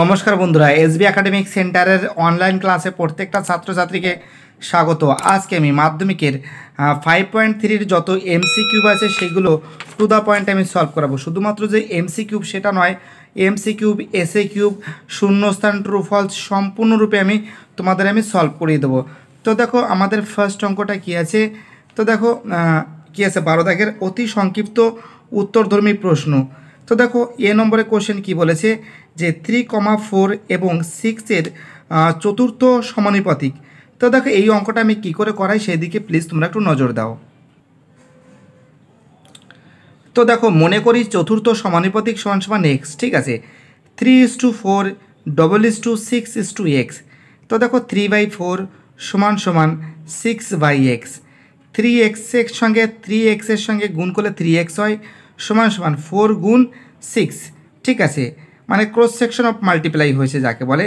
নমস্কার বন্ধুরা SB academic সেন্টারের অনলাইন ক্লাসে প্রত্যেকটা ছাত্রছাত্রীকে স্বাগত আজকে আমি মাধ্যমিকের ফাইভ পয়েন্ট থ্রির যত এমসি কিউব আছে সেগুলো টু দ্য পয়েন্ট আমি সলভ করাবো শুধুমাত্র যে এমসি কিউব সেটা নয় এমসি কিউব এসএ কিউব শূন্যস্থান ট্রু ফলস সম্পূর্ণরূপে আমি তোমাদের আমি সলভ করিয়ে দেবো তো দেখো আমাদের ফার্স্ট অঙ্কটা কী আছে তো দেখো কী আছে বারো দাগের অতি সংক্ষিপ্ত উত্তরধর্মী প্রশ্ন তো দেখো এ নম্বরে কোশ্চেন কি বলেছে যে থ্রি কমা ফোর এবং সিক্সের চতুর্থ সমানুপাতিক তো দেখো এই অঙ্কটা আমি কি করে করাই সেদিকে প্লিজ তোমরা একটু নজর দাও তো দেখো মনে করি চতুর্থ সমানুপাতিক সমান সমান এক্স ঠিক আছে three is to four double is to six is to x তো দেখো থ্রি বাই ফোর সমান সমান six by x three x x সঙ্গে থ্রি এক্সের সঙ্গে গুণ করলে থ্রি এক্স হয় সমান সমান ফোর গুণ সিক্স ঠিক আছে মানে ক্রস সেকশন অফ মাল্টিপ্লাই হয়েছে যাকে বলে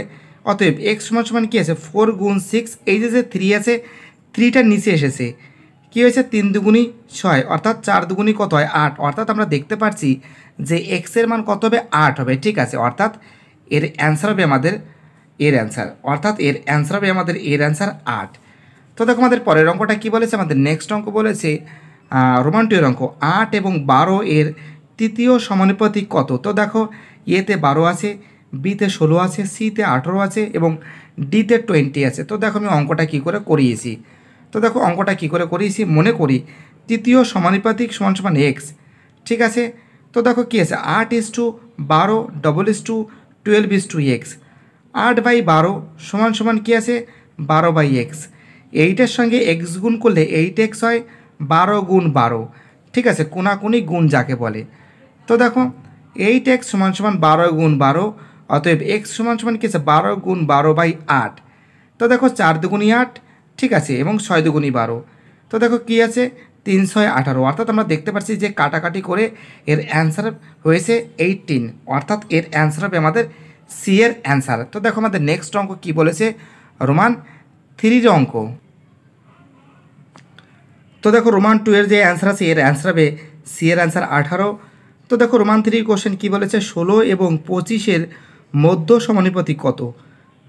অতএব এক্স সমান সমান কী আছে ফোর গুণ সিক্স এই যে যে থ্রি আছে থ্রিটা নিচে এসেছে কী হয়েছে তিন দুগুণি ছয় অর্থাৎ চার দুগুণি কত হয় আট অর্থাৎ আমরা দেখতে পাচ্ছি যে এক্সের মান কত হবে আট হবে ঠিক আছে অর্থাৎ এর অ্যান্সার হবে আমাদের এর অ্যান্সার অর্থাৎ এর অ্যান্সার হবে আমাদের এর অ্যান্সার আট তো দেখো আমাদের পরের অঙ্কটা কী বলেছে আমাদের নেক্সট অঙ্ক বলেছে রোমান্টিক অঙ্ক আট এবং বারো এর তৃতীয় সমানুপাতিক কত তো দেখো এতে বারো আছে বিতে ষোলো আছে সিতে আঠেরো আছে এবং ডিতে টোয়েন্টি আছে তো দেখো আমি অঙ্কটা কী করে করিয়েছি তো দেখো অঙ্কটা কী করে করিয়েছি মনে করি তৃতীয় সমানুপাতিক সমান সমান এক্স ঠিক আছে তো দেখো কী আছে আট ইস টু বারো double is to twelve is to x আট বাই বারো সমান সমান কী আছে বারো বাই এক্স এইটের সঙ্গে এক্স গুণ করলে এইট এক্স হয় বারো গুণ বারো ঠিক আছে কোনাকুনি গুণ যাকে বলে তো দেখো এইট এক্স সমান সমান বারো গুণ বারো অতএব এক্স সমান সমান কি আছে বারো গুণ বারো বাই আট তো দেখো চার দুগুণি আট ঠিক আছে এবং ছয় দুগুণি বারো তো দেখো কি আছে তিনশো আঠারো অর্থাৎ আমরা দেখতে পাচ্ছি যে কাটাকাটি করে এর অ্যান্সার হয়েছে এইটিন অর্থাৎ এর অ্যান্সার হবে আমাদের সি এর অ্যান্সার তো দেখো আমাদের নেক্সট অঙ্ক কি বলেছে রোমান থ্রির অঙ্ক তো দেখো রোমান টু এর যে অ্যান্সার আছে এর অ্যান্সার হবে সি এর অ্যান্সার আঠারো তো দেখো রোমান থ্রির কোশ্চেন কী বলেছে ষোলো এবং পঁচিশের মধ্য সমানুপাতি কত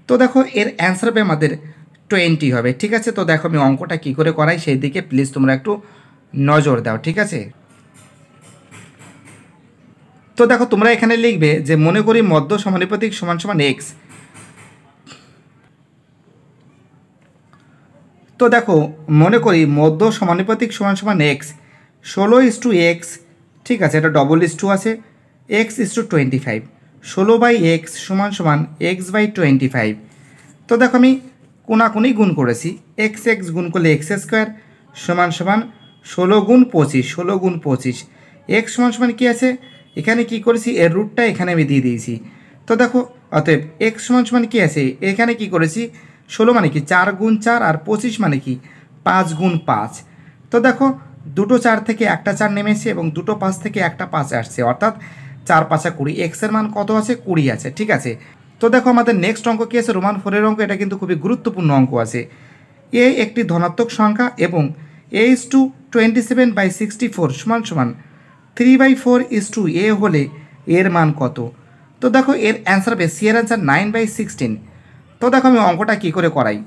তো দেখো এর অ্যান্সার হবে আমাদের টোয়েন্টি হবে ঠিক আছে তো দেখো আমি অঙ্কটা কী করে করাই সেই দিকে প্লিজ তোমরা একটু নজর দাও ঠিক আছে তো দেখো তোমরা এখানে লিখবে যে মনে করি মধ্য সমানুপাতিক সমান সমান এক্স তো দেখো মনে করি মধ্য সমানুপাতিক সমান সমান এক্স ষোলো ইস টু এক্স ঠিক আছে এটা ডবল ইস টু আছে x is to twenty five ষোলো বাই এক্স সমান সমান এক্স বাই টোয়েন্টি ফাইভ তো দেখো আমি কোনাকুনি গুণ করেছি এক্স এক্স গুণ করলে এক্স স্কোয়ার সমান সমান ষোলো গুণ পঁচিশ ষোলো গুণ পঁচিশ এক্স সমান সমান কী আছে এখানে কি করেছি এর রুটটা এখানে আমি দিয়ে দিয়েছি তো দেখো অতএব এক্স সমান সমান কী আছে এখানে কি করেছি ষোলো মানে কি চার গুণ চার আর পঁচিশ মানে কি পাঁচ গুণ পাঁচ তো দেখো দুটো চার থেকে একটা চার নেমেছে এবং দুটো পাঁচ থেকে একটা পাঁচ আসছে অর্থাৎ চার পাঁচা কুড়ি এক্সের মান কত আছে কুড়ি আছে ঠিক আছে তো দেখো আমাদের নেক্সট অঙ্ক কী আছে রোমান ফোরের অঙ্ক এটা কিন্তু খুবই গুরুত্বপূর্ণ অঙ্ক আছে এ একটি ধনাত্মক সংখ্যা এবং A is to twenty seven by sixty four সমান সমান three by four is to A হলে এর মান কত তো দেখো এর অ্যান্সার হবে সি এর অ্যান্সার নাইন বাই সিক্সটিন তো দেখো আমি অঙ্কটা কী করে করাই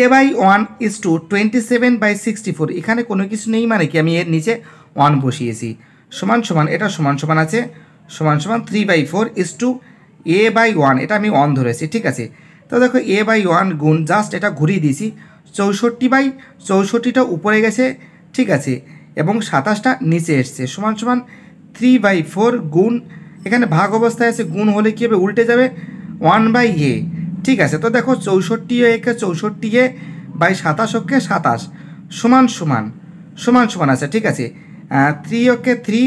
A by one is to twenty seven by sixty four এখানে কোনো কিছু নেই মানে কি আমি এর নিচে ওয়ান বসিয়েছি সমান সমান এটা সমান সমান আছে সমান সমান three by four is to A by one এটা আমি ওয়ান ধরেছি ঠিক আছে তো দেখো এ বাই ওয়ান গুণ জাস্ট এটা ঘুরিয়ে দিয়েছি চৌষট্টি বাই চৌষট্টিটা উপরে গেছে ঠিক আছে এবং সাতাশটা নিচে এসছে সমান সমান থ্রি বাই ফোর গুণ এখানে ভাগ অবস্থায় আছে গুণ হলে কী হবে উল্টে যাবে ওয়ান বাই এ ঠিক আছে তো দেখো চৌষট্টি এ কে চৌষট্টি এ বাই সাতাশ ওকে সাতাশ সমান সমান সমান সমান আছে ঠিক আছে three okay three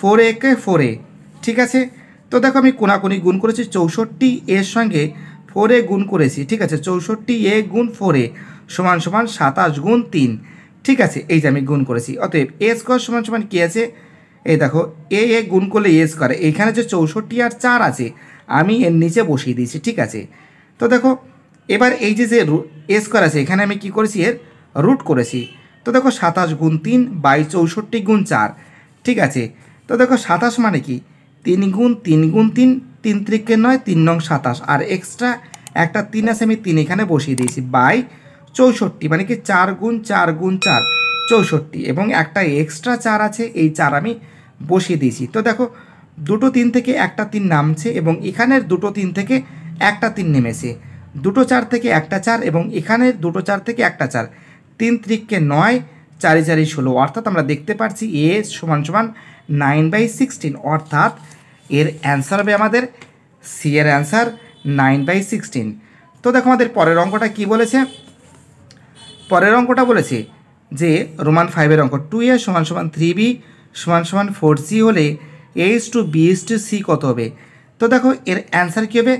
four A কে ফোর এ ঠিক আছে তো দেখো আমি কোনাকুনি গুণ করেছি চৌষট্টি এর সঙ্গে ফোরে গুণ করেছি ঠিক আছে চৌষট্টি এ গুণ ফোরে সমান সমান সাতাশ গুণ তিন ঠিক আছে এই যে আমি গুণ করেছি অতএব এ স্কোয়ার সমান সমান কী আছে এই দেখো এ এ গুণ করলে এ স্কোয়ার এইখানে যে চৌষট্টি আর চার আছে আমি এর নিচে বসিয়ে দিয়েছি ঠিক আছে তো দেখো এবার এই যে যে এ স্কোয়ার আছে এখানে আমি কি করেছি এর রুট করেছি তো দেখো সাতাশ গুণ তিন বাই চৌষট্টি গুণ চার ঠিক আছে তো দেখো সাতাশ মানে কি তিন গুণ তিন গুণ তিন তিন ত্রিকে নয় তিন নং সাতাশ আর এক্সট্রা একটা তিন আছে আমি তিন এখানে বসিয়ে দিয়েছি বাই চৌষট্টি মানে কি চার গুণ চার গুণ চার চৌষট্টি এবং একটা এক্সট্রা চার আছে এই চার আমি বসিয়ে দিয়েছি তো দেখো দুটো তিন থেকে একটা তিন নামছে এবং এখানের দুটো তিন থেকে একটা তিন নেমেছে দুটো চার থেকে একটা চার এবং এখানের দুটো চার থেকে একটা চার তিন ত্রিককে নয় চারি চারি ষোলো অর্থাৎ আমরা দেখতে পাচ্ছি এ সমান সমান নাইন বাই সিক্সটিন অর্থাৎ এর অ্যান্সার হবে আমাদের সি এর অ্যান্সার নাইন বাই সিক্সটিন তো দেখো আমাদের পরের অঙ্কটা কি বলেছে পরের অঙ্কটা বলেছে যে রোমান ফাইভের অঙ্ক টু এ সমান সমান থ্রি বি সমান সমান ফোর সি হলে H to B to C কত হবে তো দেখো এর অ্যান্সার কী হবে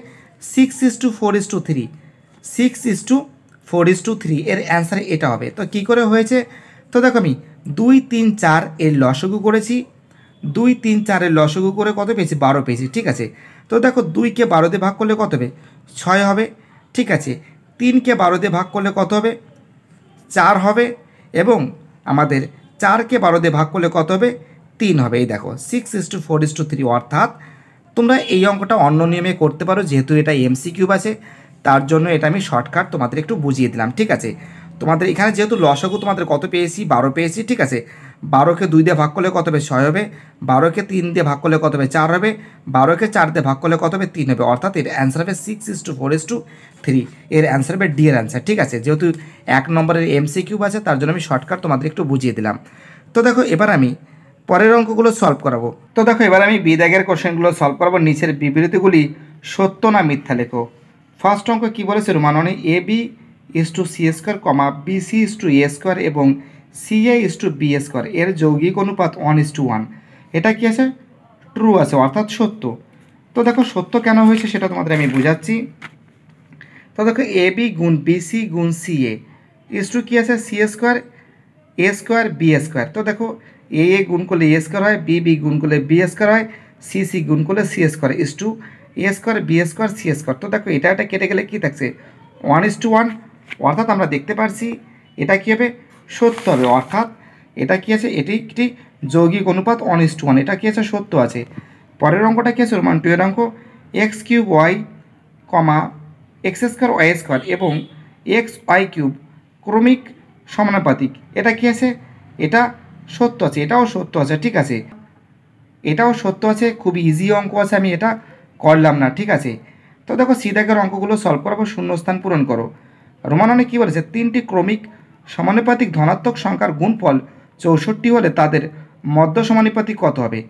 six is to four is to three six is to four is to three এর অ্যান্সার এটা হবে তো কী করে হয়েছে তো দেখো আমি দুই তিন চার এর লসগু করেছি দুই তিন চারের লসগু করে কত পেয়েছি বারো পেয়েছি ঠিক আছে তো দেখো দুইকে বারো দিয়ে ভাগ করলে কত হবে ছয় হবে ঠিক আছে তিনকে বারো দিয়ে ভাগ করলে কত হবে চার হবে এবং আমাদের চারকে বারো দিয়ে ভাগ করলে কত হবে তিন হবে এই দেখো six is to four is to three অর্থাৎ তোমরা এই অঙ্কটা অন্য নিয়মে করতে পারো যেহেতু এটা এমসি কিউব আছে তার জন্য এটা আমি শর্টকাট তোমাদের একটু বুঝিয়ে দিলাম ঠিক আছে তোমাদের এখানে যেহেতু লসগু তোমাদের কত পেয়েছি বারো পেয়েছি ঠিক আছে বারোকে দুই দিয়ে ভাগ করলে কত হবে ছয় হবে বারোকে তিন দিয়ে ভাগ করলে কত হবে চার হবে বারোকে চার দিয়ে ভাগ করলে কত হবে তিন হবে অর্থাৎ এর অ্যান্সার হবে six is to four is to three এর অ্যান্সার হবে ডি এর অ্যান্সার ঠিক আছে যেহেতু এক নম্বরের এমসি কিউব আছে তার জন্য আমি শর্টকাট তোমাদের একটু বুঝিয়ে দিলাম তো দেখো এবার আমি পরের অঙ্কগুলো সলভ করাবো তো দেখো এবার আমি বি কোশ্চেনগুলো সলভ করাবো নিচের বিবৃতিগুলি সত্য না মিথ্যা লেখো ফার্স্ট অঙ্ক কী বলেছে রুমাননি A B is to C square comma B C is to A square এবং C A is to B square এর যৌগিক অনুপাত ওয়ান ইস টু ওয়ান এটা কী আছে ট্রু আছে অর্থাৎ সত্য তো দেখো সত্য কেন হয়েছে সেটা তোমাদের আমি বুঝাচ্ছি তো দেখো এ বি গুণ বি সি গুণ সি এ ইস টু কী আছে C square A square B square তো দেখো এ এ গুণ করলে এ স্কোয়ার হয় বি বি গুণ করলে বি স্কোয়ার হয় সি সি গুণ করলে C square is to A square B square C square তো দেখো এটা এটা কেটে গেলে কী থাকছে ওয়ান ইস টু ওয়ান অর্থাৎ আমরা দেখতে পারছি এটা কী হবে সত্য হবে অর্থাৎ এটা কী আছে এটি একটি যৌগিক অনুপাত ওয়ান ইস টু ওয়ান এটা কী আছে সত্য আছে পরের অঙ্কটা কী আছে রোমান টু এর অঙ্ক x cube y comma x square y square এবং এক্স ওয়াই কিউব ক্রমিক সমানুপাতিক এটা কী আছে এটা সত্য আছে এটাও সত্য আছে ঠিক আছে এটাও সত্য আছে খুব ইজি অঙ্ক আছে আমি এটা করলাম না ঠিক আছে তো দেখো সিদাকের অঙ্কগুলো সলভ শূন্য শূন্যস্থান পূরণ করো রোমাননে কী বলেছে তিনটি ক্রমিক সমানুপাতিক ধনাত্মক সংখ্যার গুণফল চৌষট্টি হলে তাদের মধ্য সমানুপাতিক কত হবে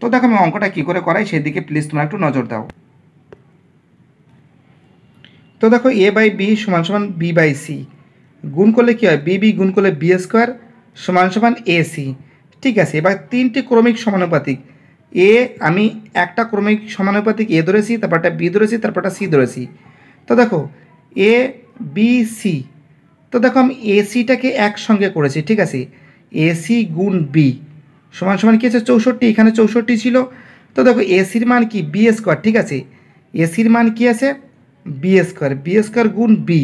তো দেখো আমি অঙ্কটা কী করে করাই সেদিকে প্লিজ তোমরা একটু নজর দাও তো দেখো এ বাই বি সমান সমান বি বাই সি গুণ করলে কী হয় বি বি গুণ করলে বি স্কোয়ার সমান সমান এসি ঠিক আছে এবার তিনটি ক্রমিক সমানুপাতিক এ আমি একটা ক্রমিক সমানুপাতিক এ ধরেছি তারপরটা বি ধরেছি তারপরটা সি ধরেছি তো দেখো এ বি সি তো দেখো আমি এসিটাকে একসঙ্গে করেছি ঠিক আছে এসি গুণ বি সমান সমান কী আছে চৌষট্টি এখানে চৌষট্টি ছিল তো দেখো এসির মান কি বি স্কোয়ার ঠিক আছে এসির মান কি আছে বি স্কোয়ার বি স্কোয়ার গুণ বি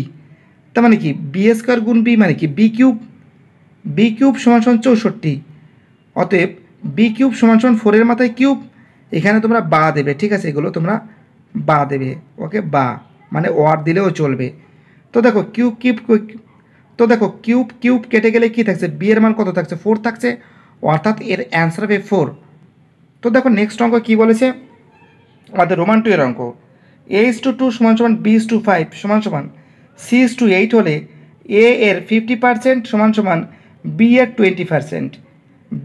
তার মানে কি বি স্কোয়ার গুণ বি মানে কি বি কিউব বি কিউব সমান সমান চৌষট্টি অতএব বি কিউব সমান সমান ফোরের মাথায় কিউব এখানে তোমরা বা দেবে ঠিক আছে এগুলো তোমরা বা দেবে ওকে বা মানে ওয়ার দিলেও চলবে তো দেখো কিউব কিউব তো দেখো কিউব কিউব কেটে গেলে কি থাকছে বি এর মান কত থাকছে ফোর থাকছে অর্থাৎ এর অ্যান্সার হবে ফোর তো দেখো নেক্সট অঙ্ক কি বলেছে আমাদের রোমান টু এর অঙ্ক এইচ টু টু সমান সমান বিস টু ফাইভ সমান সমান সিস টু এইট হলে এ এর ফিফটি পার্সেন্ট সমান সমান বি এর টোয়েন্টি পার্সেন্ট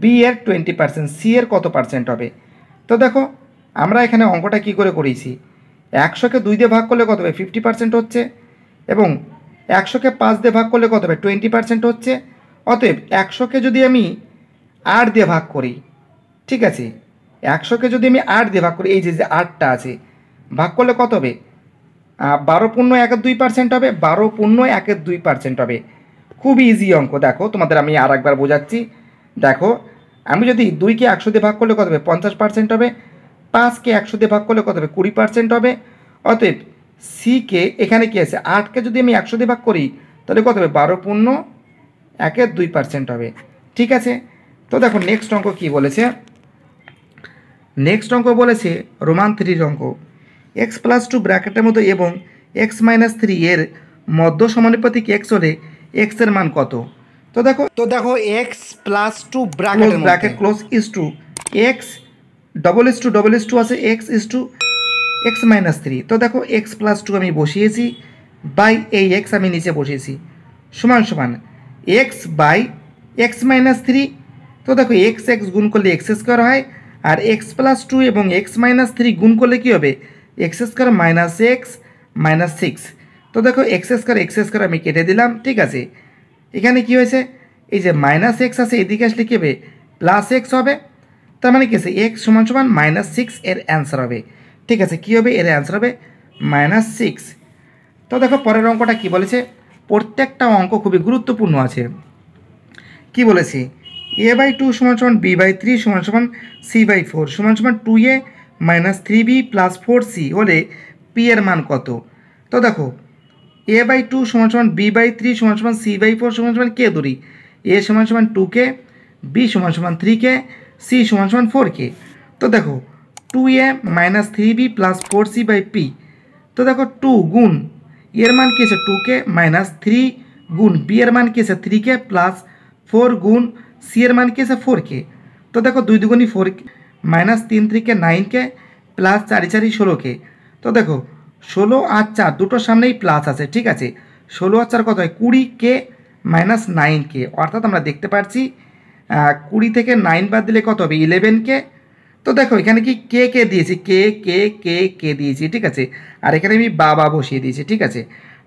বি এর টোয়েন্টি পার্সেন্ট সি এর কত পার্সেন্ট হবে তো দেখো আমরা এখানে অঙ্কটা কি করে করেছি একশোকে দুই দিয়ে ভাগ করলে কত হবে ফিফটি পার্সেন্ট হচ্ছে এবং একশোকে পাঁচ দিয়ে ভাগ করলে কত হবে টোয়েন্টি পার্সেন্ট হচ্ছে অতএব একশোকে যদি আমি আট দিয়ে ভাগ করি ঠিক আছে একশোকে যদি আমি আট দিয়ে ভাগ করি এই যে যে আটটা আছে ভাগ করলে কত হবে বারো পূর্ণ একের দুই পার্সেন্ট হবে বারো পূর্ণ একের দুই পার্সেন্ট হবে খুবই ইজি অঙ্ক দেখো তোমাদের আমি আর একবার বোঝাচ্ছি দেখো আমি যদি দুইকে একশো দিয়ে ভাগ করলে কত হবে পঞ্চাশ পার্সেন্ট হবে পাঁচকে একশো দিয়ে ভাগ করলে কত হবে কুড়ি পার্সেন্ট হবে অতএব সিকে এখানে কী আছে আটকে যদি আমি একশো দিয়ে ভাগ করি তাহলে কত হবে বারো পূর্ণ একের দুই পার্সেন্ট হবে ঠিক আছে তো দেখো নেক্সট অঙ্ক কি বলেছে নেক্সট অঙ্ক বলেছে রোমান থ্রির অঙ্ক এক্স প্লাস টু ব্র্যাকেটের মতো এবং এক্স মাইনাস থ্রি এর মধ্য সমানুপাতিক এক্স হলে এক্সের মান কত তো দেখো তো দেখো x plus two bracket bracket close is to x double is to double is to আছে x is to x minus three তো দেখো এক্স প্লাস টু আমি বসিয়েছি বাই এই এক্স আমি নিচে বসিয়েছি সমান সমান x by x minus three তো দেখো এক্স এক্স গুণ করলে এক্স স্কোয়ার হয় আর এক্স প্লাস টু এবং এক্স মাইনাস থ্রি গুণ করলে কী হবে x square minus x minus six তো দেখো এক্স স্কোয়ার এক্স স্কোয়ার আমি কেটে দিলাম ঠিক আছে এখানে কি হয়েছে এই যে মাইনাস এক্স আছে এদিকে আসলে কী হবে প্লাস এক্স হবে তার মানে কি আছে এক্স সমান সমান মাইনাস সিক্স এর অ্যান্সার হবে ঠিক আছে কী হবে এর অ্যান্সার হবে মাইনাস সিক্স তো দেখো পরের অঙ্কটা কি বলেছে প্রত্যেকটা অঙ্ক খুবই গুরুত্বপূর্ণ আছে কি বলেছি এ বাই টু সমান সমান বি বাই থ্রি সমান সমান সি বাই ফোর সমান সমান two A minus three B plus four C হলে পি এর মান কত তো দেখো এ বাই টু সমান সমান বি বাই থ্রি সমান সমান সি বাই ফোর সমান সমান কে দূরী এ সমান সমান টু কে বি সমান সমান থ্রি কে সি সমান সমান ফোর কে তো দেখো two A minus three B plus four C by P তো দেখো টু গুণ এর মান কী আছে টু কে মাইনাস থ্রি গুণ বি এর মান কী আছে থ্রি কে প্লাস ফোর গুণ সি এর মান কী আছে ফোর কে তো দেখো দুই দুগুণই ফোর মাইনাস তিন থ্রি কে নাইন কে প্লাস চারি চারি ষোলো কে তো দেখো ষোলো আর চার দুটোর সামনেই প্লাস আছে ঠিক আছে ষোলো আর চার কত হয় কুড়ি কে মাইনাস নাইন কে অর্থাৎ আমরা দেখতে পাচ্ছি কুড়ি থেকে নাইন বাদ দিলে কত হবে ইলেভেন কে তো দেখো এখানে কি কে কে দিয়েছি কে কে কে কে দিয়েছি ঠিক আছে আর এখানে আমি বাবা বসিয়ে দিয়েছি ঠিক আছে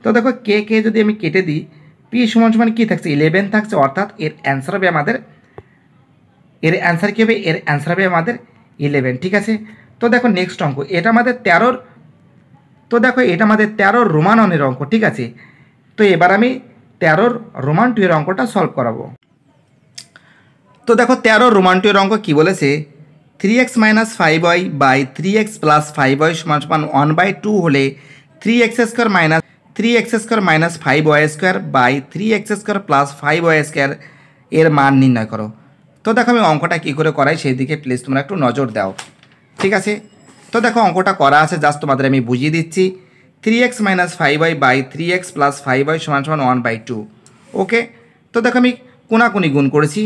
তো দেখো কে কে যদি আমি কেটে দিই পি সমান সমান কী থাকছে ইলেভেন থাকছে অর্থাৎ এর অ্যান্সার হবে আমাদের এর অ্যান্সার কী হবে এর অ্যান্সার হবে আমাদের ইলেভেন ঠিক আছে তো দেখো নেক্সট অঙ্ক এটা আমাদের তেরোর তো দেখো এটা আমাদের তেরোর অনের অঙ্ক ঠিক আছে তো এবার আমি তেরোর রোমান টু এর অঙ্কটা সলভ করাবো তো দেখো তেরোর রোমান টু এর অঙ্ক কী বলেছে three x minus five y by three x plus five y সমান সমান ওয়ান বাই টু হলে three x square minus three x square minus five y square by three x square plus five y square এর মান নির্ণয় করো তো দেখো আমি অঙ্কটা কী করে করাই সেই দিকে প্লিজ তোমরা একটু নজর দাও ঠিক আছে তো দেখো অঙ্কটা করা আছে জাস্ট তোমাদের আমি বুঝিয়ে দিচ্ছি three x minus five y by three x plus five y সমান সমান ওয়ান বাই টু ওকে তো দেখো আমি কোনাকুনি গুণ করেছি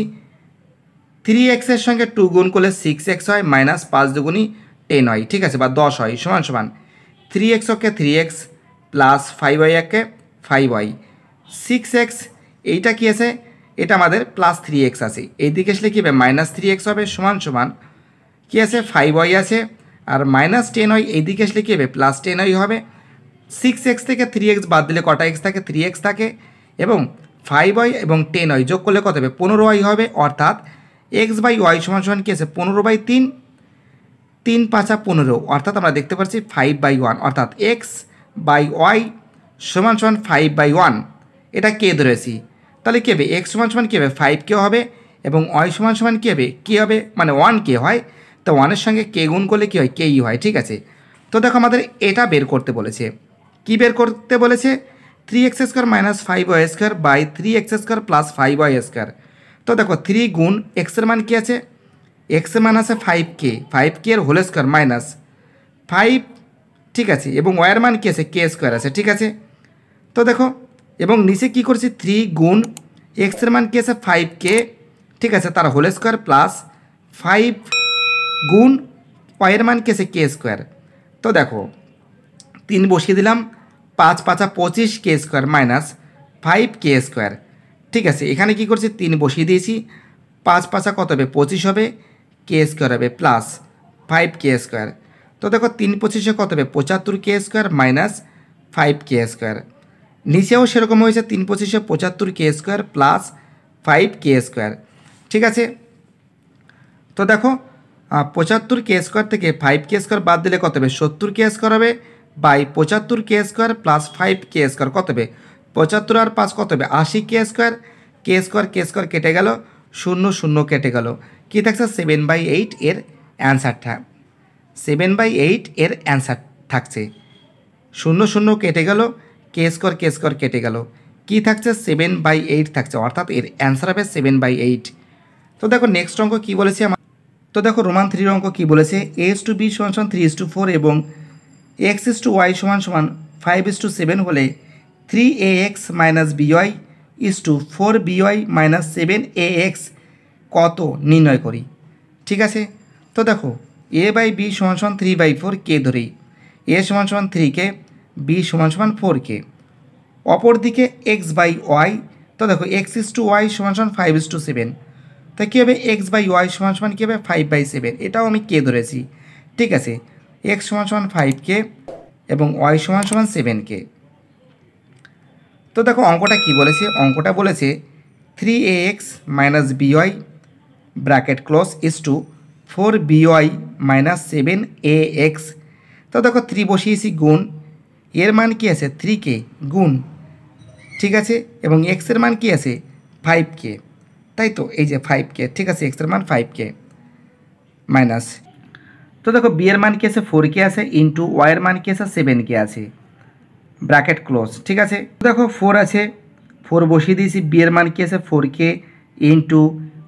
থ্রি এক্সের সঙ্গে টু গুণ করলে সিক্স এক্স হয় মাইনাস পাঁচ দুগুণই টেন হয় ঠিক আছে বা দশ হয় সমান সমান three x okay three x plus five y একে ফাইভ ওয়াই সিক্স এক্স এইটা কী আছে এটা আমাদের প্লাস থ্রি এক্স আছে এই দিকে আসলে কী হবে মাইনাস থ্রি এক্স হবে সমান সমান কী আছে ফাইভ ওয়াই আছে আর মাইনাস টেন হয় এইদিকে আসলে কী হবে প্লাস টেন ওই হবে সিক্স এক্স থেকে থ্রি এক্স বাদ দিলে কটা এক্স থাকে থ্রি এক্স থাকে এবং ফাইভ ওয়াই এবং টেন ওয়াই যোগ করলে কত হবে পনেরো ওয়াই হবে অর্থাৎ এক্স বাই ওয়াই সমান সমান কী আছে পনেরো বাই তিন তিন পাঁচা পনেরো অর্থাৎ আমরা দেখতে পাচ্ছি ফাইভ বাই ওয়ান অর্থাৎ এক্স বাই ওয়াই সমান সমান ফাইভ বাই ওয়ান এটা কে ধরেছি তাহলে কী হবে এক্স সমান সমান কী হবে ফাইভ কে হবে এবং ওয়াই সমান সমান কী হবে কী হবে মানে ওয়ান কে হয় তো ওয়ানের সঙ্গে কে গুণ করলে কী হয় কেই হয় ঠিক আছে তো দেখো আমাদের এটা বের করতে বলেছে কি বের করতে বলেছে three x square minus five y square by three x square plus five y square তো দেখো থ্রি গুণ এক্সের মান কী আছে এক্সের মান আছে ফাইভ কে ফাইভ কে এর হোল স্কোয়ার মাইনাস ফাইভ ঠিক আছে এবং ওয়ার মান কী আছে কে স্কোয়ার আছে ঠিক আছে তো দেখো এবং নিচে কি করছি থ্রি গুণ এক্সের মান কী আছে ফাইভ কে ঠিক আছে তার হোল স্কোয়ার প্লাস ফাইভ গুণ পয়ের মান কেসে কে স্কোয়ার তো দেখো তিন বসিয়ে দিলাম পাঁচ পাঁচা পঁচিশ k square minus five k square ঠিক আছে এখানে কি করছি তিন বসিয়ে দিয়েছি পাঁচ পাঁচা কত হবে পঁচিশ হবে কে স্কোয়ার হবে প্লাস ফাইভ কে স্কোয়ার তো দেখো তিন পঁচিশে কত হবে পঁচাত্তর k square minus five k square নিচেও সেরকম হয়েছে তিন পঁচিশে পঁচাত্তর k square plus five k square ঠিক আছে তো দেখো পঁচাত্তর কে স্কোয়ার থেকে ফাইভ কে স্কোয়ার বাদ দিলে কত হবে সত্তর কে স্কোয়ার হবে বাই পঁচাত্তর k square plus five k square কত হবে পঁচাত্তর আর পাঁচ কত হবে আশি k square k square k square কেটে গেল শূন্য শূন্য কেটে গেল কি থাকছে সেভেন বাই এইট এর অ্যান্সারটা সেভেন বাই এইট এর অ্যান্সার থাকছে শূন্য শূন্য কেটে গেল কে স্কোয়ার কে স্কোয়ার কেটে গেল কি থাকছে সেভেন বাই এইট থাকছে অর্থাৎ এর অ্যান্সার হবে সেভেন বাই এইট তো দেখো নেক্সট অঙ্ক কী বলেছি আমার তো দেখো রোমান থ্রির অঙ্ক কী বলেছে এ এস টু বি সমান সমান থ্রি এস টু ফোর এবং এক্স এস টু ওয়াই সমান সমান ফাইভ এস টু সেভেন হলে three a x minus b y is to four b y minus seven a x কত নির্ণয় করি ঠিক আছে তো দেখো এ বাই বি সমান সমান থ্রি বাই ফোর কে ধরেই এ সমান সমান থ্রি কে বি সমান সমান ফোর কে অপরদিকে এক্স বাই ওয়াই তো দেখো এক্স ইস টু ওয়াই সমান সমান ফাইভ ইস টু সেভেন তা কী হবে এক্স বাই ওয়াই সমান সমান কী হবে ফাইভ বাই সেভেন এটাও আমি কে ধরেছি ঠিক আছে এক্স সমান সমান ফাইভ কে এবং ওয়াই সমান সমান সেভেন কে তো দেখো অঙ্কটা কি বলেছে অঙ্কটা বলেছে three a x minus b y bracket close is to four b y minus seven a x তো দেখো থ্রি বসিয়েছি গুণ এর মান কি আছে থ্রি কে গুণ ঠিক আছে এবং এক্সের মান কি আছে ফাইভ কে তাই তো এই যে ফাইভ কে ঠিক আছে এক্সের মান ফাইভ কে মাইনাস তো দেখো বিয়ের মান কি আছে ফোর কে আছে ইন্টু ওয়াইয়ের মান কি আছে সেভেন কে আছে ব্র্যাকেট ক্লোজ ঠিক আছে দেখো ফোর আছে ফোর বসিয়ে দিয়েছি বিয়ের মান কি আছে ফোর কে ইন্টু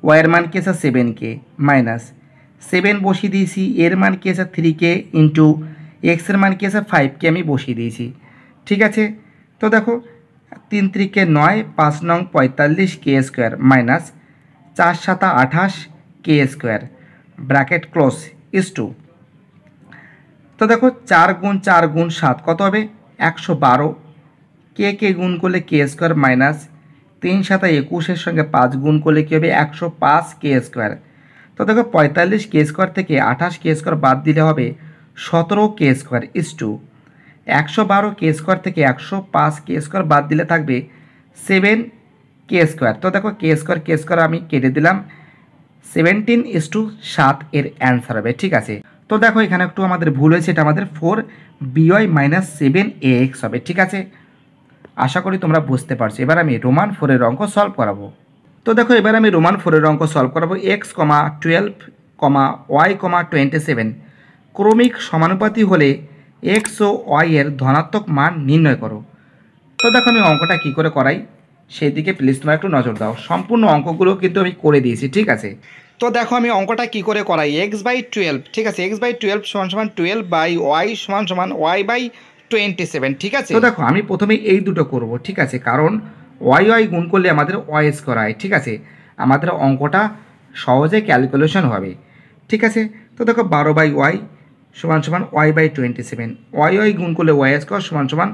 ওয়াইয়ের মান কি আছে সেভেন কে মাইনাস সেভেন বসিয়ে দিয়েছি এর মান কি আছে থ্রি কে ইন্টু এক্সের মান কি আছে ফাইভ কে আমি বসিয়ে দিয়েছি ঠিক আছে তো দেখো তিন ত্রিকে নয় পাঁচ নং পঁয়তাল্লিশ কে স্কোয়ার মাইনাস চার সাতা আঠাশ k square bracket close is to তো দেখো চার গুণ চার গুণ সাত কত হবে একশো বারো কে কে গুণ করলে কে স্কোয়ার মাইনাস তিন সাতা একুশের সঙ্গে পাঁচ গুণ করলে কী হবে একশো পাঁচ কে স্কোয়ার তো দেখো পঁয়তাল্লিশ কে স্কোয়ার থেকে আঠাশ কে স্কোয়ার বাদ দিলে হবে সতেরো কে স্কোয়ার ইস টু একশো বারো কে স্কোয়ার থেকে একশো পাঁচ কে স্কোয়ার বাদ দিলে থাকবে সেভেন কে স্কোয়ার তো দেখো কে স্কোয়ার কে স্কোয়ার আমি কেটে দিলাম সেভেন্টিন ইস টু সাত এর অ্যান্সার হবে ঠিক আছে তো দেখো এখানে একটু আমাদের ভুল হয়েছে এটা আমাদের four b y minus seven a x হবে ঠিক আছে আশা করি তোমরা বুঝতে পারছো এবার আমি রোমান ফোরের অঙ্ক সলভ করাবো তো দেখো এবার আমি রোমান ফোরের অঙ্ক সলভ করাবো x comma twelve comma y comma twenty seven ক্রমিক সমানুপাতি হলে এক্স ও ওয়াই এর ধনাত্মক মান নির্ণয় করো তো দেখো আমি অঙ্কটা কী করে করাই সেই দিকে প্লিজ তোমার একটু নজর দাও সম্পূর্ণ অঙ্কগুলো কিন্তু আমি করে দিয়েছি ঠিক আছে তো দেখো আমি অঙ্কটা কি করে করাই এক্স বাই টুয়েলভ ঠিক আছে এক্স বাই টুয়েলভ সমান সমান টুয়েলভ বাই ওয়াই সমান সমান ওয়াই বাই টোয়েন্টি সেভেন ঠিক আছে তো দেখো আমি প্রথমে এই দুটো করব ঠিক আছে কারণ ওয়াই ওয়াই গুণ করলে আমাদের ওয়াই স্কোয়ার হয় ঠিক আছে আমাদের অঙ্কটা সহজে ক্যালকুলেশন হবে ঠিক আছে তো দেখো বারো বাই ওয়াই সমান সমান y by twenty seven y y গুণ করলে ওয়াই স্কোয়ার সমান সমান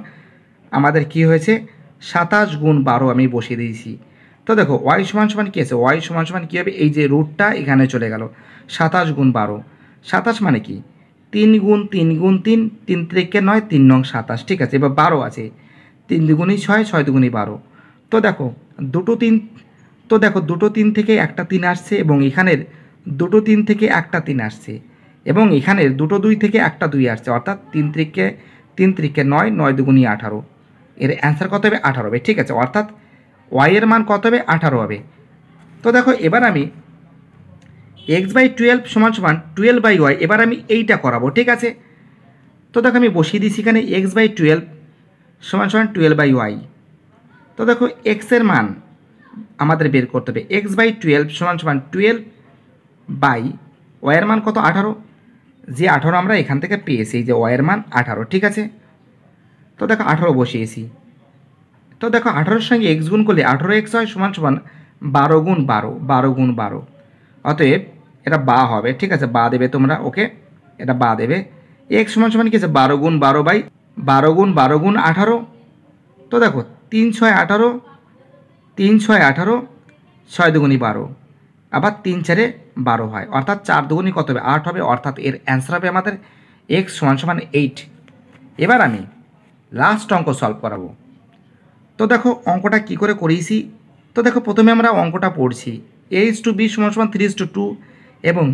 আমাদের কি হয়েছে সাতাশ গুণ বারো আমি বসিয়ে দিয়েছি তো দেখো ওয়াই সমান সমান কী আছে ওয়াই সমান সমান কী হবে এই যে রুটটা এখানে চলে গেল সাতাশ গুণ বারো সাতাশ মানে কি তিন গুণ তিন গুণ তিন তিন তারিখকে নয় তিন নং সাতাশ ঠিক আছে এবার বারো আছে তিন দুগুণই ছয় ছয় দুগুণই বারো তো দেখো দুটো তিন তো দেখো দুটো তিন থেকে একটা তিন আসছে এবং এখানের দুটো তিন থেকে একটা তিন আসছে এবং এখানের দুটো দুই থেকে একটা দুই আসছে অর্থাৎ তিন তিরিকে তিন তিরিকে নয় নয় দুগুণই আঠারো এর অ্যান্সার কত হবে আঠারো হবে ঠিক আছে অর্থাৎ ওয়াইয়ের মান কত হবে আঠারো হবে তো দেখো এবার আমি এক্স বাই টুয়েলভ সমান সমান টুয়েলভ বাই ওয়াই এবার আমি এইটা করাবো ঠিক আছে তো দেখো আমি বসিয়ে দিচ্ছি এখানে এক্স বাই টুয়েলভ সমান সমান টুয়েলভ বাই ওয়াই তো দেখো এক্সের মান আমাদের বের করতে হবে এক্স বাই টুয়েলভ সমান সমান টুয়েলভ বাই ওয়াইয়ের মান কত আঠারো যে আঠারো আমরা এখান থেকে পেয়েছি যে ওয়াইয়ের মান আঠারো ঠিক আছে তো দেখো আঠারো বসিয়েছি তো দেখো আঠারোর সঙ্গে এক্স গুণ করলে আঠারো এক্স হয় সমান সমান বারো গুণ বারো বারো গুণ বারো অতএব এটা বা হবে ঠিক আছে বা দেবে তোমরা ওকে এটা বা দেবে এক্স সমান সমান কি আছে বারো গুণ বারো বাই বারো গুণ বারো গুণ আঠারো তো দেখো তিন ছয় আঠারো তিন ছয় আঠারো ছয় দুগুণি বারো আবার তিন চারে বারো হয় অর্থাৎ চার দুগুণি কত হবে আট হবে অর্থাৎ এর অ্যান্সার হবে আমাদের এক্স সমান সমান এইট এবার আমি লাস্ট অঙ্ক সলভ করাবো তো দেখো অঙ্কটা কি করে করিয়েছি তো দেখো প্রথমে আমরা অঙ্কটা পড়ছি এ ইস টু বি সমান সমান থ্রি টু টু এবং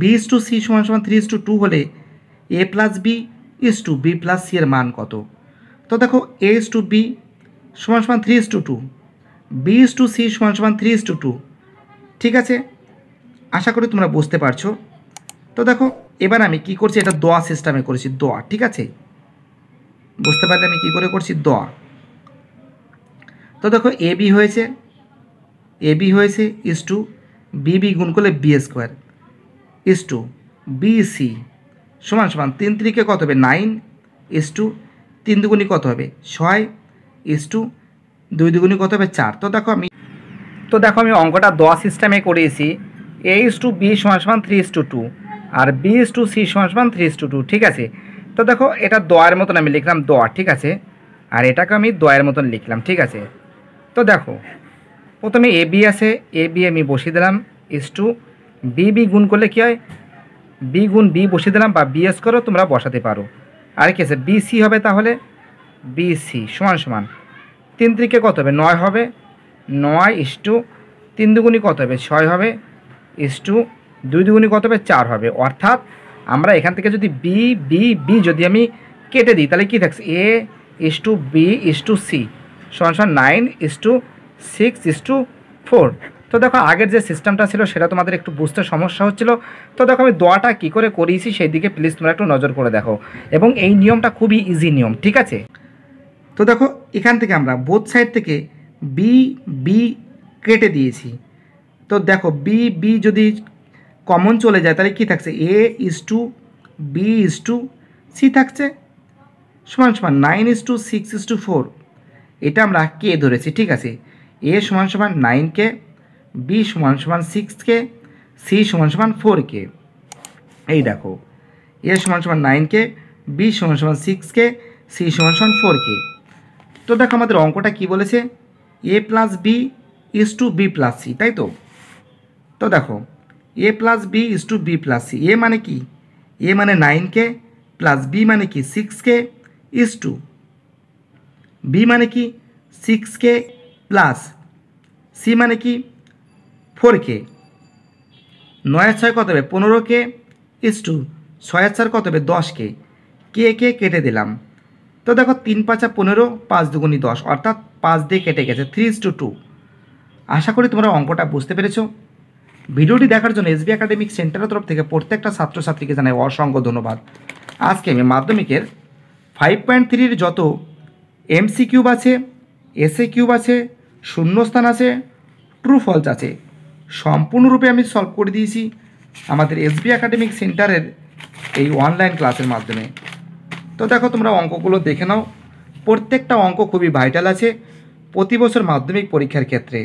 বি ইস টু সি সমান সমান থ্রি টু টু হলে a plus b is to b plus c এর মান কত তো দেখো এ ইস টু বি সমান সমান three to two b is to c সমান সমান থ্রি টু টু ঠিক আছে আশা করি তোমরা বুঝতে পারছো তো দেখো এবার আমি কি করছি এটা দোয়া সিস্টেমে করেছি দোয়া ঠিক আছে বুঝতে পারলে আমি কী করে করছি দ তো দেখো এ বি হয়েছে এ বি হয়েছে ইস টু বি বি গুণ করলে B square is to b c সমান সমান তিন তিরিকে কত হবে নাইন ইস টু তিন দুগুণি কত হবে ছয় ইস টু দুই দুগুণি কত হবে চার তো দেখো আমি তো দেখো আমি অঙ্কটা দ সিস্টেমে করিয়েছি এ ইস টু বি সমান সমান থ্রি ইস টু টু আর বি ইস টু সি সমান সমান থ্রি ইস টু টু ঠিক আছে তো দেখো এটা দয়ের মতন আমি লিখলাম দ ঠিক আছে আর এটাকে আমি দয়ের মতন লিখলাম ঠিক আছে তো দেখো প্রথমে এ বি আছে এ বি আমি বসিয়ে দিলাম ইস টু বি বি গুণ করলে কী হয় বি গুণ বি বসিয়ে দিলাম বা বি এস করো তোমরা বসাতে পারো আর কি আছে বিসি হবে তাহলে বিসি সমান সমান তিন ত্রিকে কত হবে নয় হবে নয় ইস টু তিন দুগুণি কত হবে ছয় হবে ইস টু দুই দুগুণি কত হবে চার হবে অর্থাৎ আমরা এখান থেকে যদি বি বি বি যদি আমি কেটে দিই তাহলে কী থাকছে a is to b is to c সমান সমান nine is to six is to four তো দেখো আগের যে সিস্টেমটা ছিল সেটা তোমাদের একটু বুঝতে সমস্যা হচ্ছিল তো দেখো আমি দোয়াটা কী করে করিয়েছি সেই দিকে প্লিজ তোমরা একটু নজর করে দেখো এবং এই নিয়মটা খুবই ইজি নিয়ম ঠিক আছে তো দেখো এখান থেকে আমরা বোথ সাইড থেকে বি বি কেটে দিয়েছি তো দেখো বি বি যদি কমন চলে যায় তাহলে কি থাকছে a is to b is to c থাকছে সমান সমান nine is to six is to four এটা আমরা কে ধরেছি ঠিক আছে এ সমান সমান নাইনকে বি সমান সমান সিক্সকে সি সমান সমান ফোরকে এই দেখো এ সমান সমান নাইনকে বি সমান সমান সিক্সকে সি সমান সমান ফোরকে তো দেখো আমাদের অঙ্কটা কি বলেছে a plus b is to b plus c তাই তো তো দেখো a plus b is to b plus c a মানে কি এ মানে নাইন কে প্লাস বি মানে কি six k is to b মানে কি সিক্স কে প্লাস সি মানে কি ফোর কে নয় ছয় কত হবে পনেরো কে ইস টু ছয় চার কত হবে দশ কে কে কে কেটে দিলাম তো দেখো তিন পাঁচা পনেরো পাঁচ দুগুনি দশ অর্থাৎ পাঁচ দিয়ে কেটে গেছে থ্রি ইজ টু টু আশা করি তোমরা অঙ্কটা বুঝতে পেরেছো ভিডিওটি দেখার জন্য এসবি একাডেমিক সেন্টারের তরফ থেকে প্রত্যেকটা ছাত্রছাত্রীকে জানাই অসংখ্য ধন্যবাদ আজকে আমি মাধ্যমিকের ফাইভ পয়েন্ট থ্রির যত এমসি কিউব আছে এসএ কিউব আছে শূন্যস্থান আছে ট্রু ফলস আছে সম্পূর্ণরূপে আমি সলভ করে দিয়েছি আমাদের এসবি একাডেমিক সেন্টারের এই অনলাইন ক্লাসের মাধ্যমে তো দেখো তোমরা অঙ্কগুলো দেখে নাও প্রত্যেকটা অঙ্ক খুবই ভাইটাল আছে প্রতি বছর মাধ্যমিক পরীক্ষার ক্ষেত্রে